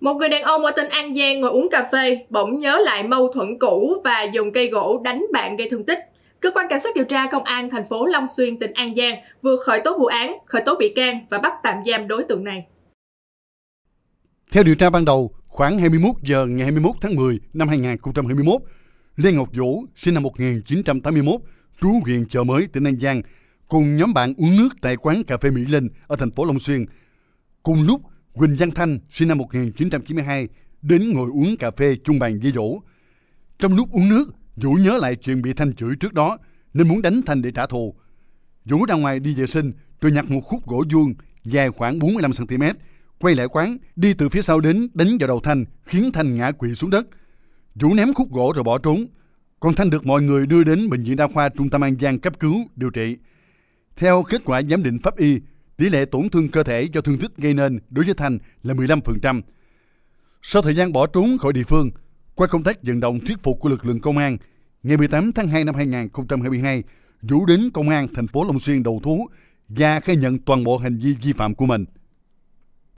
Một người đàn ông ở tỉnh An Giang ngồi uống cà phê, bỗng nhớ lại mâu thuẫn cũ và dùng cây gỗ đánh bạn gây thương tích. Cơ quan cảnh sát điều tra công an thành phố Long Xuyên, tỉnh An Giang vừa khởi tố vụ án, khởi tố bị can và bắt tạm giam đối tượng này. Theo điều tra ban đầu, khoảng 21 giờ ngày 21 tháng 10 năm 2021, Lê Ngọc Vũ, sinh năm 1981, trú huyện Chợ Mới, tỉnh An Giang, cùng nhóm bạn uống nước tại quán cà phê Mỹ Linh ở thành phố Long Xuyên. Cùng lúc Quỳnh Văn Thanh, sinh năm 1992, đến ngồi uống cà phê chung bàn với Vũ. Trong lúc uống nước, Vũ nhớ lại chuyện bị Thanh chửi trước đó, nên muốn đánh Thanh để trả thù. Vũ ra ngoài đi vệ sinh, rồi nhặt một khúc gỗ vuông dài khoảng 45cm, quay lại quán, đi từ phía sau đến đánh vào đầu Thanh, khiến Thanh ngã quỵ xuống đất. Vũ ném khúc gỗ rồi bỏ trốn. Còn Thanh được mọi người đưa đến Bệnh viện Đa khoa Trung tâm An Giang cấp cứu, điều trị. Theo kết quả giám định pháp y, tỷ lệ tổn thương cơ thể do thương tích gây nên đối với Thành là 15%. Sau thời gian bỏ trốn khỏi địa phương, qua công tác vận động thuyết phục của lực lượng công an, ngày 18 tháng 2 năm 2022, Vũ đến công an thành phố Long Xuyên đầu thú và khai nhận toàn bộ hành vi vi phạm của mình.